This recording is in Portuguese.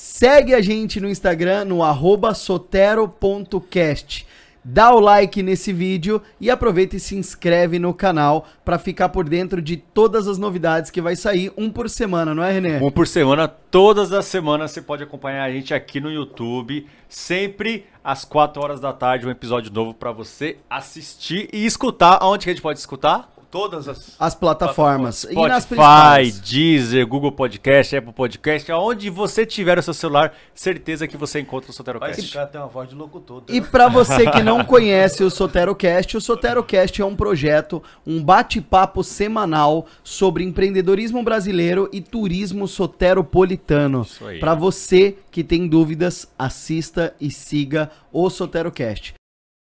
Segue a gente no Instagram no sotero.cast. Dá o like nesse vídeo e aproveita e se inscreve no canal para ficar por dentro de todas as novidades que vai sair, um por semana, não é, René? Um por semana, todas as semanas você pode acompanhar a gente aqui no YouTube, sempre às 4 horas da tarde, um episódio novo para você assistir e escutar. Aonde que a gente pode escutar? todas as, as plataformas. plataformas. Spotify, e nas principais. Deezer, Google Podcast, Apple Podcast, aonde você tiver o seu celular, certeza que você encontra o Soterocast. Esse cara tem uma voz de louco todo. Tá? E para você que não conhece o Soterocast, o Soterocast é um projeto, um bate-papo semanal sobre empreendedorismo brasileiro e turismo soteropolitano. Para você que tem dúvidas, assista e siga o Soterocast.